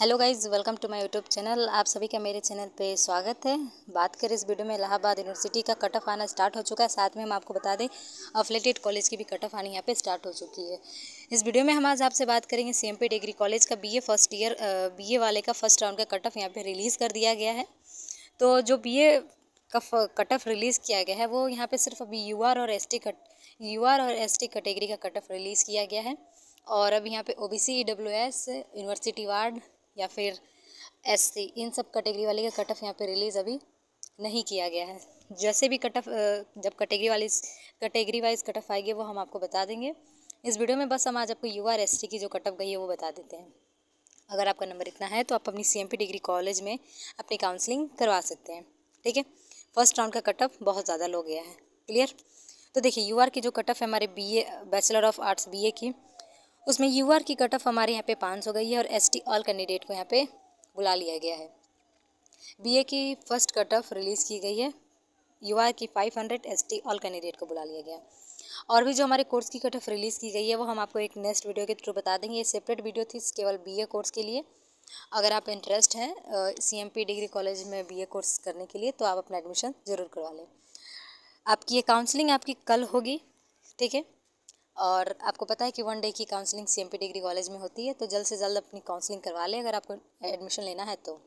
hello guys welcome to my YouTube channel आप सभी का मेरे चैनल पे स्वागत है बात करें इस वीडियो में इलाहाबाद यूनिवर्सिटी का कट ऑफ आना स्टार्ट हो चुका है साथ में हम आपको बता दें अफिलेटेड कॉलेज की भी कट ऑफ आनी यहाँ पे स्टार्ट हो चुकी है इस वीडियो में हम आज आपसे बात करेंगे सी डिग्री कॉलेज का बी फर्स्ट ईयर बी वाले का फर्स्ट राउंड का कट ऑफ यहाँ पर रिलीज़ कर दिया गया है तो जो बी का कट ऑफ रिलीज़ किया गया है वो यहाँ पर सिर्फ अभी यू और एस कट यू और एस कैटेगरी का कट ऑफ रिलीज़ किया गया है और अब यहाँ पे ओबीसी ईडब्ल्यूएस यूनिवर्सिटी वार्ड या फिर एस इन सब कैटेगरी वाले का कट ऑफ यहाँ पर रिलीज़ अभी नहीं किया गया है जैसे भी कट ऑफ जब कैटेगरी वाली कैटेगरी वाइज कट ऑफ आएगी वो हम आपको बता देंगे इस वीडियो में बस हम आज आपको यू आर एस टी की जो कट ऑफ गई है वो बता देते हैं अगर आपका नंबर इतना है तो आप अपनी C M P degree college में अपनी काउंसलिंग करवा सकते हैं ठीक है फर्स्ट राउंड का कट ऑफ बहुत ज़्यादा लो गया है क्लियर तो देखिए यू आर की जो कट ऑफ है हमारे B A bachelor of arts B A की उसमें आर की कट ऑफ हमारे यहाँ पे पाँच हो गई है और एसटी ऑल कैंडिडेट को यहाँ पे बुला लिया गया है बीए की फर्स्ट कट ऑफ रिलीज़ की गई है आर की five hundred S T all candidate को बुला लिया गया और भी जो हमारे कोर्स की कट ऑफ रिलीज़ की गई है वो हम आपको एक नेक्स्ट वीडियो के थ्रू बता देंगे ये सेपरेट वीडियो थी केवल बी कोर्स के लिए अगर आप इंटरेस्ट हैं सी डिग्री कॉलेज में बी कोर्स करने के लिए तो आप अपना एडमिशन ज़रूर करवा लें आपकी ये काउंसलिंग आपकी कल होगी ठीक है और आपको पता है कि वन डे की counselling C M P degree college में होती है तो जल्द से जल्द अपनी काउंसलिंग करवा लें अगर आपको एडमिशन लेना है तो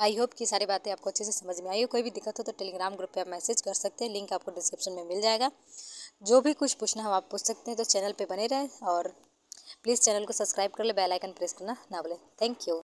आई होप कि सारी बातें आपको अच्छे से समझ में आई हो कोई भी दिक्कत हो तो टेलीग्राम ग्रुप पे आप मैसेज कर सकते हैं लिंक आपको डिस्क्रिप्शन में मिल जाएगा जो भी कुछ पूछना हो आप पूछ सकते हैं तो चैनल पर बने रहें और प्लीज़ चैनल को सब्सक्राइब कर ले बेल आइकन प्रेस करना ना बोले थैंक यू